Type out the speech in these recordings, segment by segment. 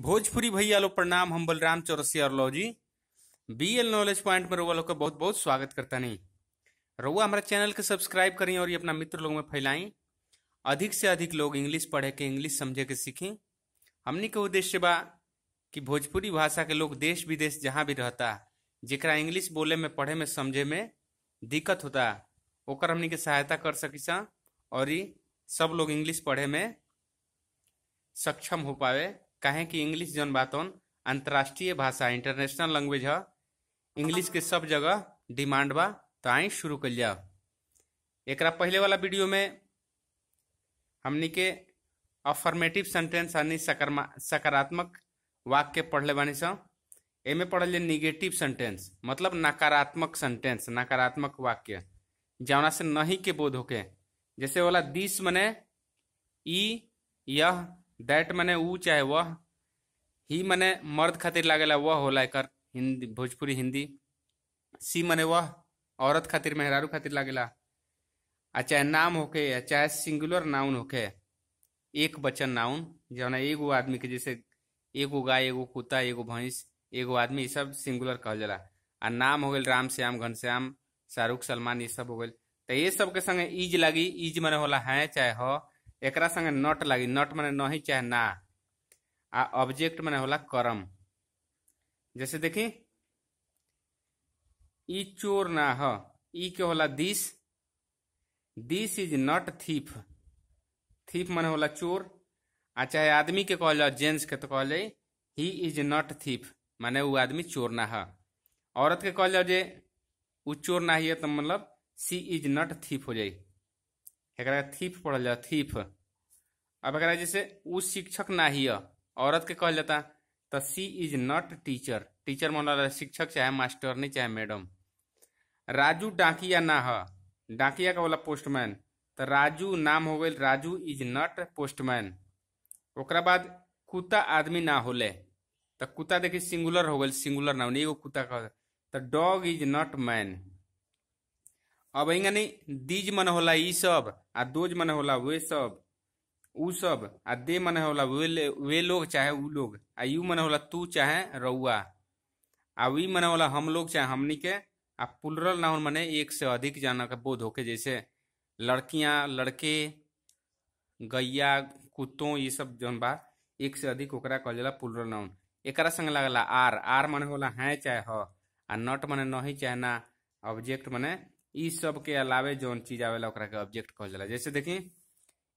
भोजपुरी भैया लोग प्रणाम हम बलराम चौरसी और बी एल नॉलेज पॉइंट में रउआ लोग का बहुत बहुत स्वागत करता नहीं रउआ हमारा चैनल के सब्सक्राइब करें और ये अपना मित्र लोग में फैलाएं अधिक से अधिक लोग इंग्लिश पढ़े के इंग्लिश समझे के सीखें हमने के उद्देश्य बा कि भोजपुरी भाषा के लोग देश विदेश जहाँ भी रहता जरा इंग्लिश बोले में पढ़े में समझे में दिक्कत होता ओकर हमने के सहायता कर सकी और सब लोग इंग्लिश पढ़े में सक्षम हो पावे काहे कि इंग्लिश जौन बातौन अंतर्राष्ट्रीय भाषा इंटरनेशनल लैंग्वेज है इंग्लिश के सब जगह डिमांड बा तो आई शुरू कर जाओ एक पहले वाला वीडियो में हमने के अफर्मेटिव सेंटेंस यानी सकारात्मक वाक्य पढ़ले बानी स एमें पढ़ल निगेटिव सेंटेंस मतलब नकारात्मक सेंटेंस नकारात्मक वाक्य जवना से नहीं के बोध होके जैसे वाला दिस मने ई यह दैट मने ऊ चाहे वह ही मने मर्द खातिर लागेला वह होला एकर हिंदी भोजपुरी हिंदी सी मने वह औरत खातिर मेहरारू खातिर लागेला आ चाहे नाम होके या चाहे सिंगुलर नाउन होके एक बचन नाउन जौन एगो आदमी के जैसे एगो गाय एगो कुत्ता एगो भैंस एगो आदमी सब सिंगुलर कहल जाला आ नाम हो गल राम श्याम घनश्याम शाहरुख सलमान ये सब हो गल तो ये सब के संगे ईज लगी ईज मने होला है चाहे हो एकरा संगे नट लगी नट मान नही चाहे ना आ ऑब्जेक्ट मान होला कर्म जैसे देखी इ चोर ना हो इ के होला this this is not thief thief मान होला चोर आ चाहे आदमी के कहल जाओ जेंट्स के तो कहल जाए ही इज नॉट थीफ माने वो आदमी चोर ना हो औरत के कहल जाओ जे वो चोर ना ही है तो मतलब सी इज नॉट थीफ हो जाए एकरा थीप पढ़ल जा थीप अब एकरा जैसे उ शिक्षक ना ही औरत के कहल जाता तो she is not teacher teacher मानल शिक्षक चाहे मास्टर नहीं चाहे मैडम राजू डाकिया ना ह डाकिया का बोला पोस्टमैन तो राजू नाम हो गए राजू इज नॉट पोस्टमैन ओकरा बाद कुत्ता आदमी ना होले तो कुत्ता देखिए सिंगुलर हो गए सिंगुलर नाम एगो कुत्ता का तो डॉग इज नॉट मैन अब इंगनी दीज मन होला ई सब आ दोज मन होला वे सब उ सब आ दे मन होला वे वे लोग चाहे उ लोग आ यू मन होला तू चाहे रउआ आ वी मन होला हम लोग चाहे हमनी के आ पुलरल नाउन मने एक से अधिक जाना का बोध होके जैसे लड़कियां लड़के गैया कुत्तों ये सब जौन बा एक से अधिक ओकरा कहल जाला पुलरल नाउन एकरा संग लगला आर आर मने होला है चाहे ह आ नट मने नहीं चाहे ना ऑब्जेक्ट मने इ सब के अलावे जो चीज आवेला के ऑब्जेक्ट कह जाला जैसे देखी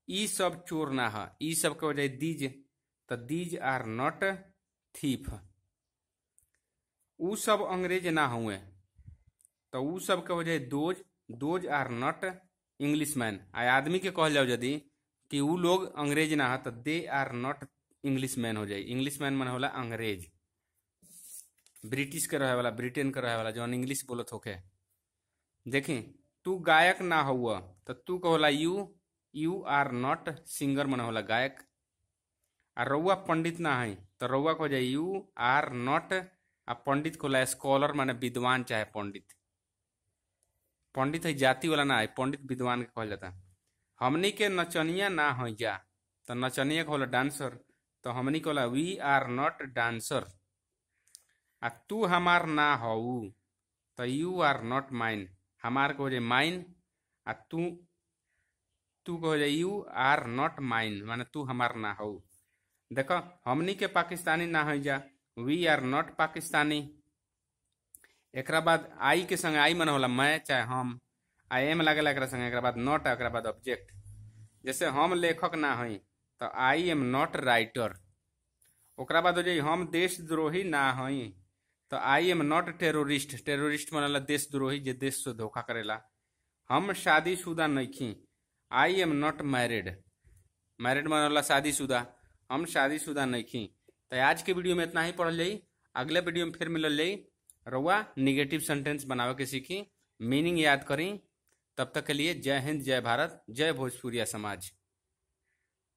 इ सब चोर ना है इ सब के बजाय दीज तो दीज आर नॉट थीफ उ सब अंग्रेज ना हुए तो उ सब के बजाय those those are not Englishman आई आदमी के कह जाओ यदि कि उ लोग अंग्रेज ना है तो they are not Englishman हो जाए इंग्लिश मैन मन होला अंग्रेज ब्रिटिश के रहे वाला ब्रिटेन के रहे वाला जो इंग्लिश बोलत होके देखें तू गायक ना हुआ तो तू कहोला you you are not singer मन होला गायक आ रउआ पंडित ना है तो रउआ कह जाए you are not a pandit कहला स्कॉलर माने विद्वान चाहे पंडित पंडित है जाति वाला ना है पंडित विद्वान के कहल जाता हमनी के नचनिया ना हो जा तो नचनिया कहला होला डांसर तो हमनी को वी आर नॉट डांसर आ तू हमार ना हो तो यू आर नॉट माइन हमार को हो जाए माइन आ तू तू को हो जाए यू आर नॉट माइन माने तू हमार ना हो देख हमनी के पाकिस्तानी ना हो जा वी आर नॉट पाकिस्तानी एक बाद आई के संग आई मन होला मैं चाहे हम आई एम लगे एक संग एक बाद नॉट एक बाद ऑब्जेक्ट जैसे हम लेखक ना हो तो आई एम नॉट राइटर ओकरा बाद हो जाए हम देशद्रोही ना हई तो I am not terrorist terrorist मनला देश द्रोही देश से धोखा करेला हम शादीशुदा नहीं I am not married married मनला शादीशुदा हम शादीशुदा नहीं तो आज के वीडियो में इतना ही पढ़ल जाई अगले वीडियो में फिर मिलल जाई रउआ निगेटिव सेंटेंस बनावे के सीखी मीनिंग याद करी तब तक के लिए जय हिंद जय भारत जय भोजपुरिया समाज